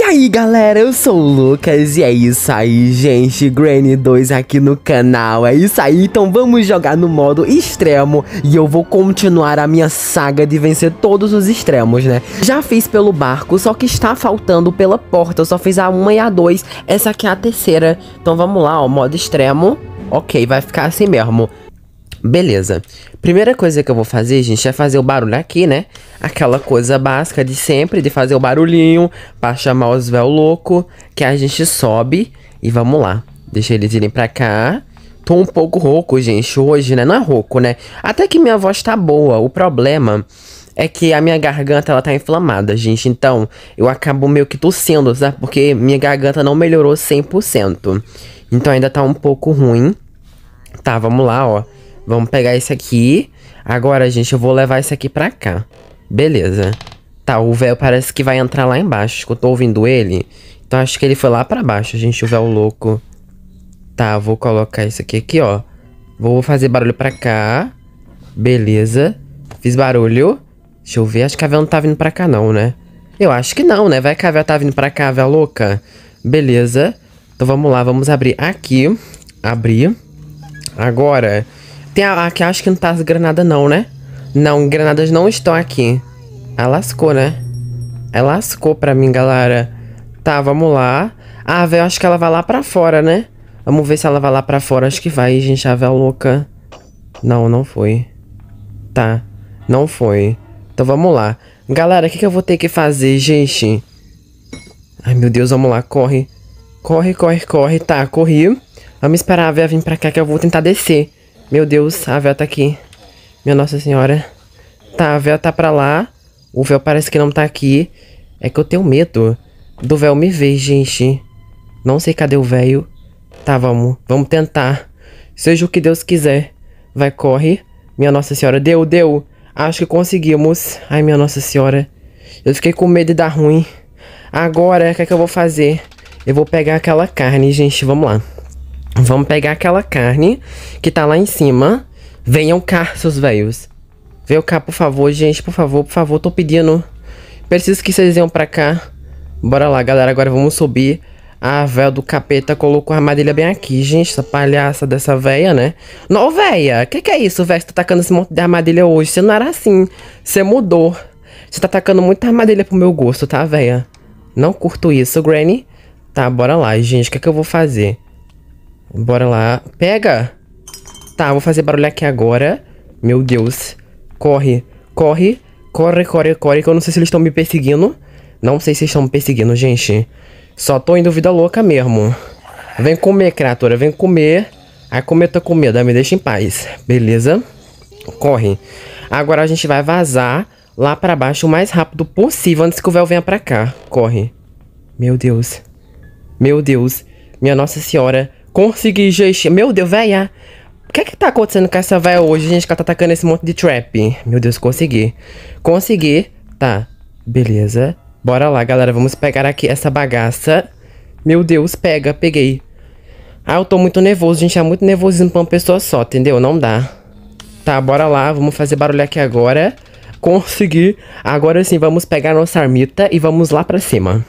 E aí galera, eu sou o Lucas e é isso aí gente, Granny 2 aqui no canal, é isso aí, então vamos jogar no modo extremo e eu vou continuar a minha saga de vencer todos os extremos, né? Já fiz pelo barco, só que está faltando pela porta, eu só fiz a 1 e a 2, essa aqui é a terceira, então vamos lá, ó, modo extremo, ok, vai ficar assim mesmo. Beleza. Primeira coisa que eu vou fazer, gente, é fazer o barulho aqui, né? Aquela coisa básica de sempre, de fazer o barulhinho pra chamar os véu louco, que a gente sobe e vamos lá. Deixa eles irem pra cá. Tô um pouco rouco, gente, hoje, né? Não é rouco, né? Até que minha voz tá boa. O problema é que a minha garganta, ela tá inflamada, gente. Então, eu acabo meio que tossindo, sabe? Porque minha garganta não melhorou 100%. Então, ainda tá um pouco ruim. Tá, vamos lá, ó. Vamos pegar esse aqui. Agora, gente, eu vou levar esse aqui pra cá. Beleza. Tá, o véu parece que vai entrar lá embaixo. Acho que eu tô ouvindo ele. Então, acho que ele foi lá pra baixo, gente, o véu louco. Tá, vou colocar isso aqui, aqui, ó. Vou fazer barulho pra cá. Beleza. Fiz barulho. Deixa eu ver, acho que a véu não tá vindo pra cá não, né? Eu acho que não, né? Vai que a véu tá vindo pra cá, a véu louca. Beleza. Então, vamos lá, vamos abrir aqui. Abrir. Agora... Tem a, a que acho que não tá as granadas não, né? Não, granadas não estão aqui. Ela lascou, né? Ela lascou pra mim, galera. Tá, vamos lá. Ah, velho, acho que ela vai lá pra fora, né? Vamos ver se ela vai lá pra fora. Acho que vai, gente. A véia louca. Não, não foi. Tá. Não foi. Então vamos lá. Galera, o que, que eu vou ter que fazer, gente? Ai, meu Deus, vamos lá. Corre. Corre, corre, corre. Tá, corri. Vamos esperar a véia vir pra cá que eu vou tentar descer. Meu Deus, a véu tá aqui. Minha Nossa Senhora. Tá, a véu tá pra lá. O véu parece que não tá aqui. É que eu tenho medo do véu me ver, gente. Não sei cadê o véio. Tá, vamos. Vamos tentar. Seja o que Deus quiser. Vai, corre. Minha Nossa Senhora. Deu, deu. Acho que conseguimos. Ai, minha Nossa Senhora. Eu fiquei com medo de dar ruim. Agora, o que é que eu vou fazer? Eu vou pegar aquela carne, gente. Vamos lá. Vamos pegar aquela carne que tá lá em cima. Venham cá, seus velhos. Venham cá, por favor, gente. Por favor, por favor. Tô pedindo. Preciso que vocês venham pra cá. Bora lá, galera. Agora vamos subir. A véia do capeta colocou a armadilha bem aqui, gente. Essa palhaça dessa véia, né? Não, véia. Que que é isso, véia? Você tá tacando esse monte de armadilha hoje. Você não era assim. Você mudou. Você tá tacando muita armadilha pro meu gosto, tá, véia? Não curto isso, Granny. Tá, bora lá, gente. O que é que eu vou fazer? Bora lá. Pega! Tá, vou fazer barulho aqui agora. Meu Deus. Corre, corre, corre, corre, corre, que eu não sei se eles estão me perseguindo. Não sei se estão me perseguindo, gente. Só tô indo vida louca mesmo. Vem comer, criatura, vem comer. Aí comer tua comida, me deixa em paz. Beleza? Corre. Agora a gente vai vazar lá pra baixo o mais rápido possível antes que o véu venha pra cá. Corre. Meu Deus. Meu Deus. Minha Nossa Senhora. Consegui gestionar. Meu Deus, véia. O que é que tá acontecendo com essa véia hoje, gente, que ela tá atacando esse monte de trap? Meu Deus, consegui. Consegui. Tá, beleza. Bora lá, galera. Vamos pegar aqui essa bagaça. Meu Deus, pega, peguei. Ah, eu tô muito nervoso, gente. É muito nervosismo pra uma pessoa só, entendeu? Não dá. Tá, bora lá. Vamos fazer barulho aqui agora. Consegui. Agora sim, vamos pegar nossa armita e vamos lá pra cima.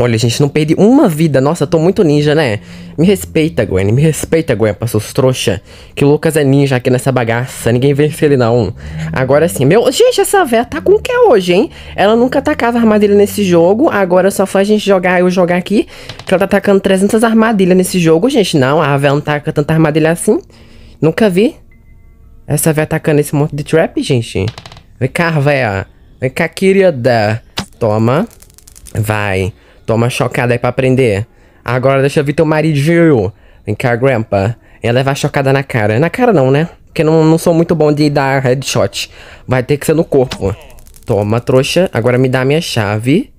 Olha, gente, não perdi uma vida. Nossa, tô muito ninja, né? Me respeita, Gwen. Me respeita, Gwen, pra seus trouxa. Que o Lucas é ninja aqui nessa bagaça. Ninguém vence ele, não. Agora sim. Meu... Gente, essa véia tá com o que hoje, hein? Ela nunca atacava armadilha nesse jogo. Agora só foi a gente jogar, eu jogar aqui. Que ela tá atacando 300 armadilhas nesse jogo, gente. Não, a véia não ataca tanta armadilha assim. Nunca vi. Essa véia atacando esse monte de trap, gente. Vem cá, véia. Vem cá, querida. Toma. Vai. Toma chocada aí pra aprender. Agora deixa eu ver teu marido. Vem cá, Grandpa. Ia levar chocada na cara. Na cara não, né? Porque não, não sou muito bom de dar headshot. Vai ter que ser no corpo. Toma, trouxa. Agora me dá a minha chave.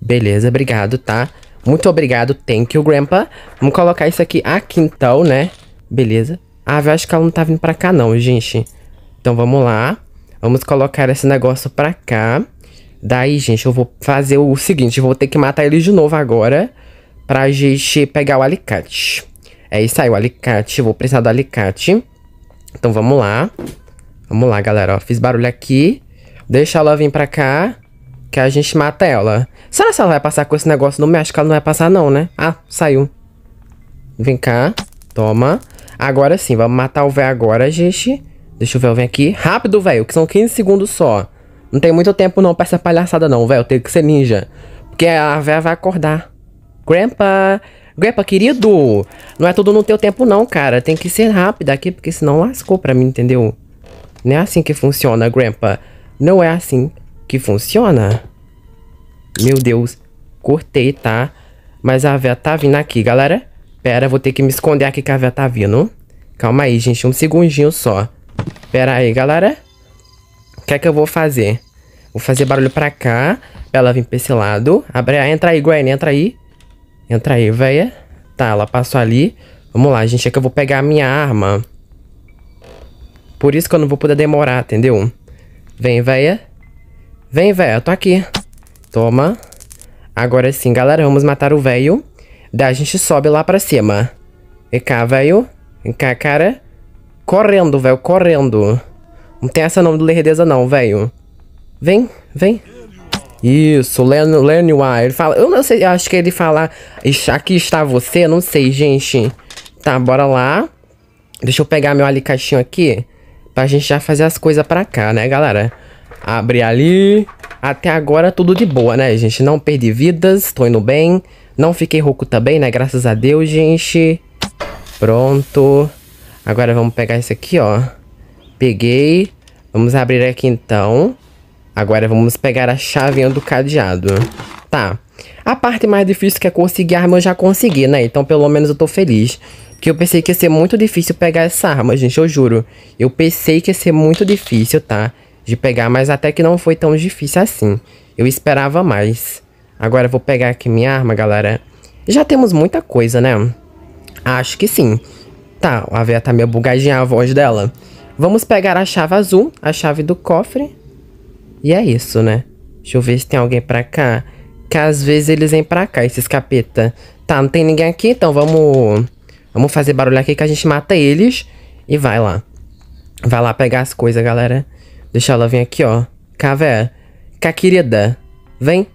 Beleza, obrigado, tá? Muito obrigado, thank you, Grandpa. Vamos colocar isso aqui aqui então, né? Beleza. Ah, eu acho que ela não tá vindo pra cá não, gente. Então vamos lá. Vamos colocar esse negócio pra cá. Daí, gente, eu vou fazer o seguinte, vou ter que matar ele de novo agora pra gente pegar o alicate. É isso aí, o alicate, vou precisar do alicate. Então vamos lá. Vamos lá, galera, ó, fiz barulho aqui. Deixa ela vir pra cá, que a gente mata ela. Será que ela vai passar com esse negócio no meio? Acho que ela não vai passar não, né? Ah, saiu. Vem cá, toma. Agora sim, vamos matar o véio agora, gente. Deixa o véu vir aqui. Rápido, velho, que são 15 segundos só. Não tem muito tempo não pra essa palhaçada não, velho. Tem que ser ninja. Porque a véia vai acordar. Grandpa! Grandpa, querido! Não é tudo no teu tempo não, cara. Tem que ser rápido aqui, porque senão lascou pra mim, entendeu? Não é assim que funciona, Grandpa. Não é assim que funciona. Meu Deus. Cortei, tá? Mas a véia tá vindo aqui, galera. Pera, vou ter que me esconder aqui que a véia tá vindo. Calma aí, gente. Um segundinho só. Pera aí, galera que é que eu vou fazer? Vou fazer barulho pra cá. Pra ela vir pra esse lado. Abre, entra aí, Gwen, entra aí. Entra aí, véia. Tá, ela passou ali. Vamos lá, gente. É que eu vou pegar a minha arma. Por isso que eu não vou poder demorar, entendeu? Vem, véia. Vem, véia. Eu tô aqui. Toma. Agora sim, galera. Vamos matar o véio. Daí a gente sobe lá pra cima. Vem cá, véio. Vem cá, cara. Correndo, velho. Correndo. Não tem essa nome do Lerdeza não, velho. Vem, vem. Isso, Len Lenua. Ele fala... Eu não sei, eu acho que ele fala... Aqui está você, não sei, gente. Tá, bora lá. Deixa eu pegar meu alicatinho aqui. Pra gente já fazer as coisas pra cá, né, galera? Abre ali. Até agora tudo de boa, né, gente? Não perdi vidas, tô indo bem. Não fiquei rouco também, né? Graças a Deus, gente. Pronto. Agora vamos pegar isso aqui, ó. Peguei. Vamos abrir aqui então. Agora vamos pegar a chavinha do cadeado. Tá. A parte mais difícil que é conseguir arma eu já consegui, né? Então pelo menos eu tô feliz. Porque eu pensei que ia ser muito difícil pegar essa arma, gente, eu juro. Eu pensei que ia ser muito difícil, tá? De pegar, mas até que não foi tão difícil assim. Eu esperava mais. Agora eu vou pegar aqui minha arma, galera. Já temos muita coisa, né? Acho que sim. Tá, a Véia tá meio bugadinha a voz dela. Vamos pegar a chave azul, a chave do cofre. E é isso, né? Deixa eu ver se tem alguém pra cá. Que às vezes eles vêm pra cá, esses capeta. Tá, não tem ninguém aqui, então vamos... Vamos fazer barulho aqui que a gente mata eles. E vai lá. Vai lá pegar as coisas, galera. Deixa ela vir aqui, ó. Cá, véia. Cá, querida. Vem.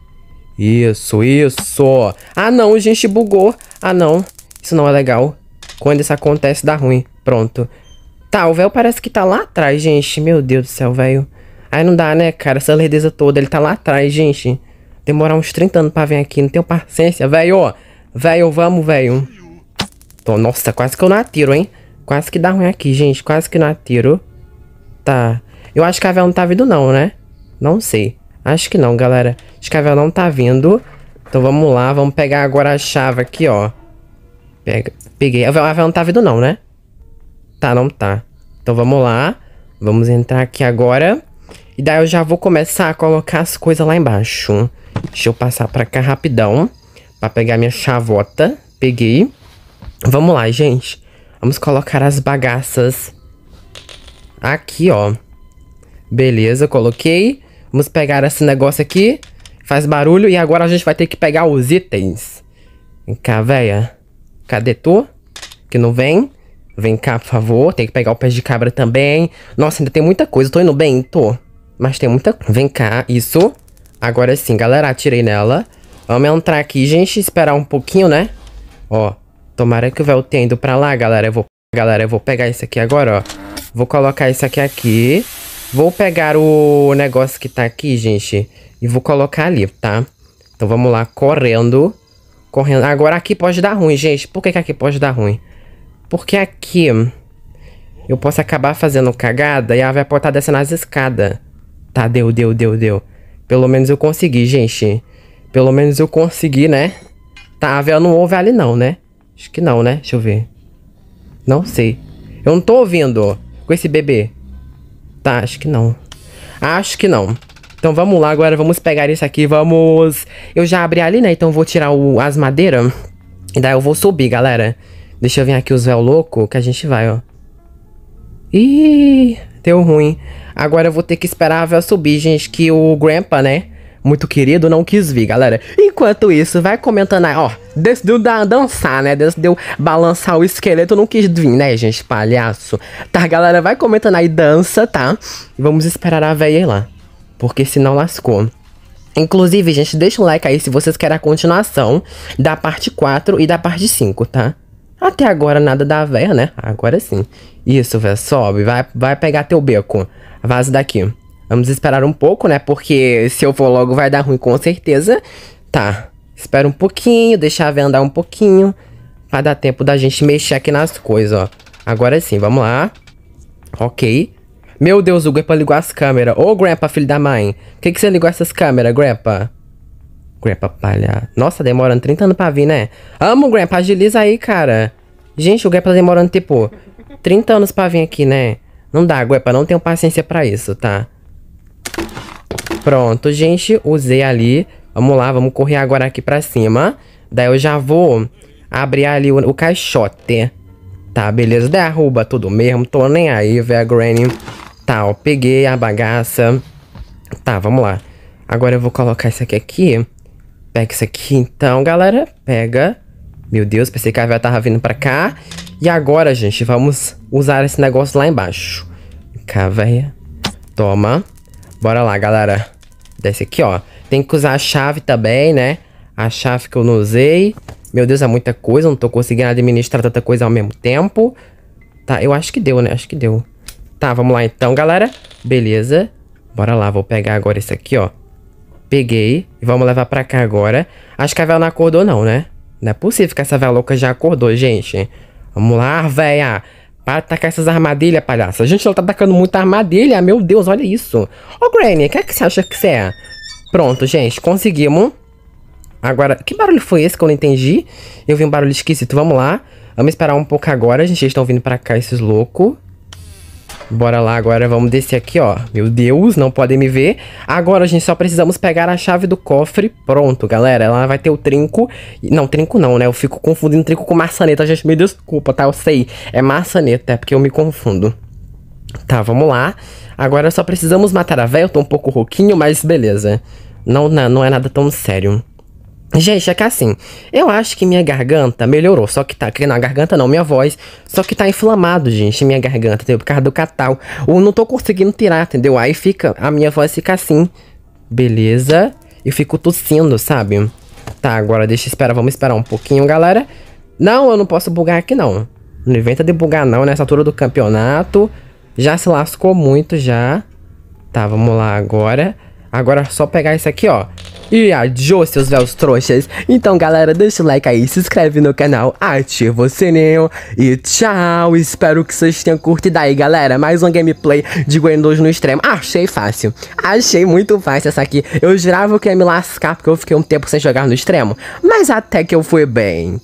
Isso, isso. Ah, não, a gente, bugou. Ah, não. Isso não é legal. Quando isso acontece, dá ruim. Pronto. Tá, o véu parece que tá lá atrás, gente. Meu Deus do céu, velho. Aí não dá, né, cara? Essa lerdeza toda, ele tá lá atrás, gente. Demorar uns 30 anos pra vir aqui, não tenho paciência, velho. Velho, vamos, velho. Tô, nossa, quase que eu não atiro, hein? Quase que dá ruim aqui, gente. Quase que não atiro. Tá. Eu acho que a véu não tá vindo, não, né? Não sei. Acho que não, galera. Acho que a véu não tá vindo. Então vamos lá, vamos pegar agora a chave aqui, ó. Pega. Peguei. A véu, a véu não tá vindo, não, né? tá, não tá. Então vamos lá. Vamos entrar aqui agora. E daí eu já vou começar a colocar as coisas lá embaixo. Deixa eu passar pra cá rapidão. Pra pegar minha chavota. Peguei. Vamos lá, gente. Vamos colocar as bagaças. Aqui, ó. Beleza, coloquei. Vamos pegar esse negócio aqui. Faz barulho. E agora a gente vai ter que pegar os itens. Vem cá, véia. Cadê tu? Que não vem. Vem cá, por favor. Tem que pegar o pé de cabra também. Nossa, ainda tem muita coisa. Tô indo bem? Tô. Mas tem muita... Vem cá, isso. Agora sim, galera. Atirei nela. Vamos entrar aqui, gente. Esperar um pouquinho, né? Ó. Tomara que o véu tenha ido pra lá, galera. Eu vou... Galera, eu vou pegar isso aqui agora, ó. Vou colocar isso aqui aqui. Vou pegar o negócio que tá aqui, gente. E vou colocar ali, tá? Então vamos lá, correndo. Correndo. Agora aqui pode dar ruim, gente. Por que, que aqui pode dar ruim? Porque aqui eu posso acabar fazendo cagada e ela vai aportar descendo as escadas. Tá, deu, deu, deu, deu. Pelo menos eu consegui, gente. Pelo menos eu consegui, né? Tá, a vela não ouve ali não, né? Acho que não, né? Deixa eu ver. Não sei. Eu não tô ouvindo com esse bebê. Tá, acho que não. Acho que não. Então vamos lá agora, vamos pegar isso aqui, vamos... Eu já abri ali, né? Então vou tirar o... as madeiras. E daí eu vou subir, galera. Deixa eu vir aqui o o louco que a gente vai, ó. Ih, deu ruim. Agora eu vou ter que esperar a véu subir, gente, que o Grandpa, né? Muito querido, não quis vir, galera. Enquanto isso, vai comentando aí, ó. Decidiu dançar, né? Decidiu balançar o esqueleto, não quis vir, né, gente? Palhaço. Tá, galera, vai comentando aí, dança, tá? Vamos esperar a véia ir lá. Porque senão lascou. Inclusive, gente, deixa um like aí se vocês querem a continuação da parte 4 e da parte 5, tá? Até agora nada da véia, né? Agora sim. Isso, véia, sobe. Vai, vai pegar teu beco. Vaza daqui. Vamos esperar um pouco, né? Porque se eu for logo vai dar ruim, com certeza. Tá. Espera um pouquinho, deixar a véia andar um pouquinho. Vai dar tempo da gente mexer aqui nas coisas, ó. Agora sim, vamos lá. Ok. Meu Deus, o Grandpa ligou as câmeras. Ô, Grandpa, filho da mãe. Por que, que você ligou essas câmeras, Grandpa? Grandpa, palha. Nossa, demorando 30 anos pra vir, né? Amo, Grandpa. Agiliza aí, cara. Gente, o Guepa tá demorando, tipo, 30 anos pra vir aqui, né? Não dá, Guepa, não tenho paciência pra isso, tá? Pronto, gente, usei ali. Vamos lá, vamos correr agora aqui pra cima. Daí eu já vou abrir ali o, o caixote. Tá, beleza. Derruba tudo mesmo, tô nem aí, velho, Granny. Tá, ó, peguei a bagaça. Tá, vamos lá. Agora eu vou colocar isso aqui aqui. Pega isso aqui, então, galera. Pega. Meu Deus, pensei que a véia tava vindo pra cá. E agora, gente, vamos usar esse negócio lá embaixo. Cá, véia. Toma. Bora lá, galera. Desce aqui, ó. Tem que usar a chave também, né? A chave que eu não usei. Meu Deus, é muita coisa. não tô conseguindo administrar tanta coisa ao mesmo tempo. Tá, eu acho que deu, né? Acho que deu. Tá, vamos lá então, galera. Beleza. Bora lá, vou pegar agora esse aqui, ó. Peguei. E vamos levar pra cá agora. Acho que a vela não acordou não, né? Não é possível que essa velha louca já acordou, gente. Vamos lá, véia. Para de tacar essas armadilhas, palhaça. Gente, ela tá atacando muita armadilha. Meu Deus, olha isso. Ô, Granny, o que é que você acha que você é? Pronto, gente, conseguimos. Agora, que barulho foi esse que eu não entendi? Eu vi um barulho esquisito, vamos lá. Vamos esperar um pouco agora, A gente. Eles estão vindo pra cá, esses loucos. Bora lá, agora vamos descer aqui, ó. Meu Deus, não podem me ver. Agora, gente, só precisamos pegar a chave do cofre. Pronto, galera. Ela vai ter o trinco. Não, trinco não, né? Eu fico confundindo trinco com maçaneta, gente. Me desculpa, tá? Eu sei. É maçaneta, é porque eu me confundo. Tá, vamos lá. Agora só precisamos matar a véia. Eu tô um pouco rouquinho, mas beleza. Não, não, não é nada tão sério. Gente, é que assim, eu acho que minha garganta melhorou, só que tá, que não, a garganta não, minha voz, só que tá inflamado, gente, minha garganta, entendeu? Por causa do catal. Ou não tô conseguindo tirar, entendeu? Aí fica, a minha voz fica assim, beleza? Eu fico tossindo, sabe? Tá, agora deixa eu esperar, vamos esperar um pouquinho, galera. Não, eu não posso bugar aqui, não. Não inventa de bugar, não, nessa altura do campeonato. Já se lascou muito, já. Tá, vamos lá agora. Agora é só pegar isso aqui, ó. E adiós, seus véus trouxas. Então, galera, deixa o like aí, se inscreve no canal, ativa o sininho e tchau. Espero que vocês tenham curtido aí, galera. Mais um gameplay de Gwendos no extremo. Achei fácil. Achei muito fácil essa aqui. Eu jurava que ia me lascar porque eu fiquei um tempo sem jogar no extremo. Mas até que eu fui bem.